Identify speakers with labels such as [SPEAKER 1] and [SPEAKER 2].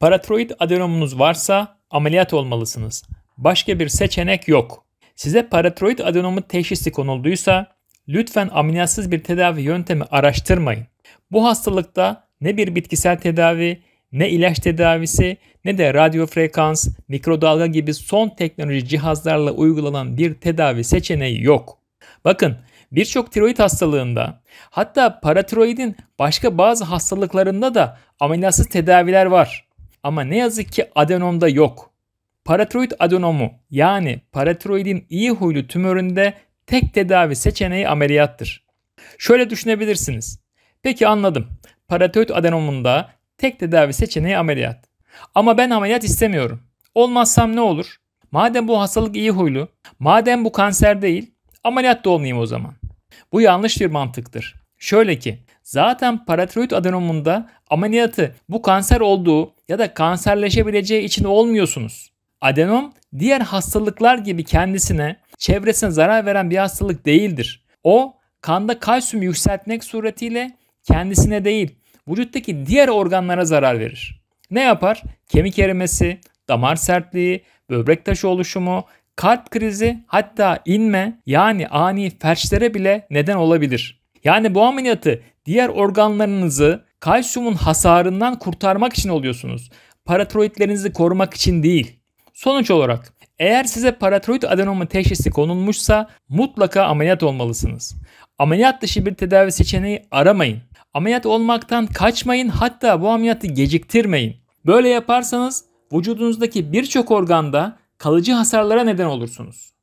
[SPEAKER 1] Paratroid adenomunuz varsa ameliyat olmalısınız. Başka bir seçenek yok. Size paratroid adenomu teşhisi konulduysa lütfen ameliyatsız bir tedavi yöntemi araştırmayın. Bu hastalıkta ne bir bitkisel tedavi, ne ilaç tedavisi, ne de radyo frekans, mikrodalga gibi son teknoloji cihazlarla uygulanan bir tedavi seçeneği yok. Bakın birçok tiroid hastalığında hatta paratiroidin başka bazı hastalıklarında da ameliyatsız tedaviler var. Ama ne yazık ki adenomda yok. Paratiroid adenomu yani paratiroidin iyi huylu tümöründe tek tedavi seçeneği ameliyattır. Şöyle düşünebilirsiniz. Peki anladım. Paratiroid adenomunda tek tedavi seçeneği ameliyat. Ama ben ameliyat istemiyorum. Olmazsam ne olur? Madem bu hastalık iyi huylu, madem bu kanser değil, ameliyat da olmayayım o zaman. Bu yanlış bir mantıktır. Şöyle ki, zaten paratiroid adenomunda ameliyatı bu kanser olduğu ya da kanserleşebileceği için olmuyorsunuz. Adenom diğer hastalıklar gibi kendisine, çevresine zarar veren bir hastalık değildir. O kanda kalsiyum yükseltmek suretiyle kendisine değil, vücuttaki diğer organlara zarar verir. Ne yapar? Kemik erimesi, damar sertliği, böbrek taşı oluşumu, kalp krizi hatta inme yani ani felçlere bile neden olabilir. Yani bu ameliyatı diğer organlarınızı Kalsiyumun hasarından kurtarmak için oluyorsunuz. paratroidlerinizi korumak için değil. Sonuç olarak eğer size paratroid adenoma teşhisi konulmuşsa mutlaka ameliyat olmalısınız. Ameliyat dışı bir tedavi seçeneği aramayın. Ameliyat olmaktan kaçmayın hatta bu ameliyatı geciktirmeyin. Böyle yaparsanız vücudunuzdaki birçok organda kalıcı hasarlara neden olursunuz.